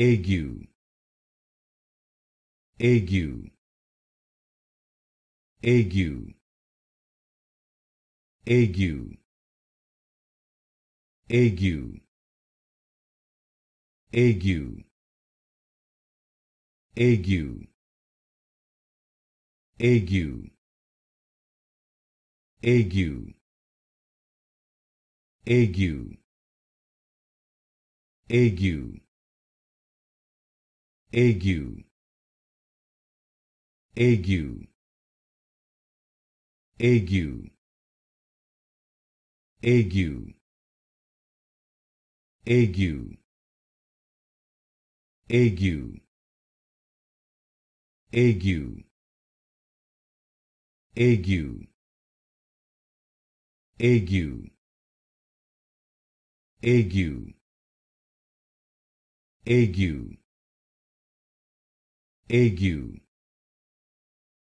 ague ague ague ague ague ague ague ague ague ague ague ague ague ague ague ague ague ague ague ague ague ague ague